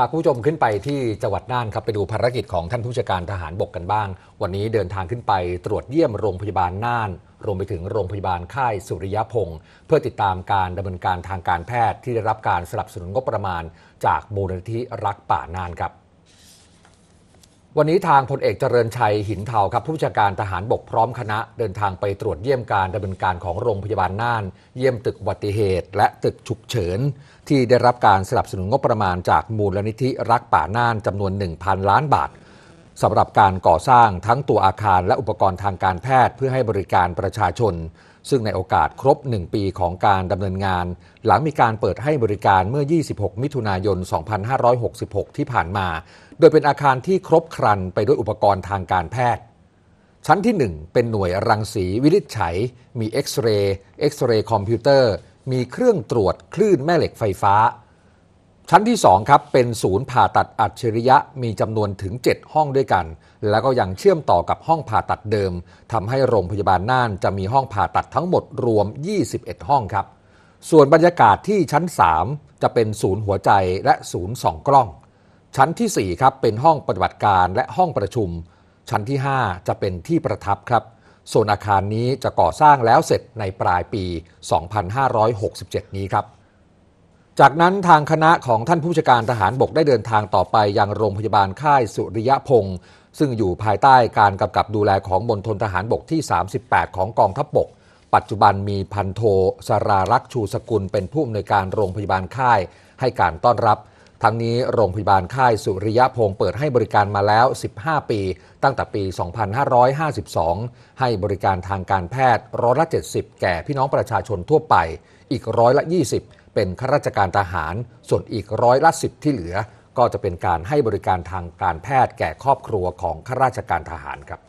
พาผู้ชมขึ้นไปที่จังหวัดน่านครับไปดูภารกิจของท่านผู้จัดการทหารบกกันบ้าง วันนี้เดินทางขึ้นไปตรวจเยี่ยมโรงพยาบาลน่าน รวมไปถึงโรงพยาบาลค่ายสุริยพงศ์เพื่อติดตามการดำเนินการทางการแพทย์ที่ได้รับการสนับสนุนงบประมาณ จากมูลนิธิรักป่าน่านครับวันนี้ทางพลเอกเจริญชัยหินเทาครับผู้ชาการทหารบกพร้อมคณะเดินทางไปตรวจเยี่ยมการดำเนินการของโรงพยาบาลน่าน เยี่ยมตึกวัติเหตุและตึกฉุกเฉินที่ได้รับการสนับสนุนงบประมาณจากมูลนิธิรักป่าน่าน จำนวน 1,000 ล้านบาทสำหรับการก่อสร้างทั้งตัวอาคารและอุปกรณ์ทางการแพทย์เพื่อให้บริการประชาชน ซึ่งในโอกาสครบ 1 ปีของการดำเนินงาน หลังมีการเปิดให้บริการเมื่อ 26 มิถุนายน 2566 ที่ผ่านมา โดยเป็นอาคารที่ครบครันไปด้วยอุปกรณ์ทางการแพทย์ ชั้นที่ 1 เป็นหน่วยรังสีวิริจฉัย มีเอ็กซเรย์เอ็กซเรย์คอมพิวเตอร์มีเครื่องตรวจคลื่นแม่เหล็กไฟฟ้าชั้นที่2ครับเป็นศูนย์ผ่าตัดอัจฉริยะมีจำนวนถึง 7 ห้องด้วยกัน แล้วก็ยังเชื่อมต่อกับห้องผ่าตัดเดิมทำให้โรงพยาบาลน่านจะมีห้องผ่าตัดทั้งหมดรวม 21 ห้องครับ ส่วนบรรยากาศที่ชั้น 3จะเป็นศูนย์หัวใจและศูนย์สองกล้อง ชั้นที่4ครับเป็นห้องปฏิบัติการและห้องประชุม ชั้นที่ 5 จะเป็นที่ประทับครับโซนอาคารนี้จะก่อสร้างแล้วเสร็จในปลายปี 2567 นี้ครับจากนั้นทางคณะของท่านผู้จัดการทหารบกได้เดินทางต่อไป ยังโรงพยาบาลค่ายสุริยพงศ์ซึ่งอยู่ภายใต้การกำกับดูแลของมณฑลทหารบกที่ 38 ของกองทัพบก ปัจจุบันมีพันโท สรารักษ์ชูสกุลเป็นผู้อำนวยการโรงพยาบาลค่ายให้การต้อนรับทั้งนี้โรงพยาบาลค่ายสุริยะพง์เปิดให้บริการมาแล้ว 15 ปี ตั้งแต่ปี 2552 ให้บริการทางการแพทย์ร้อยละ 70 แก่พี่น้องประชาชนทั่วไป อีกร้อยละ 20 เป็นข้าราชการทหาร ส่วนอีกร้อยละ 10 ที่เหลือ ก็จะเป็นการให้บริการทางการแพทย์แก่ครอบครัวของข้าราชการทหารครับ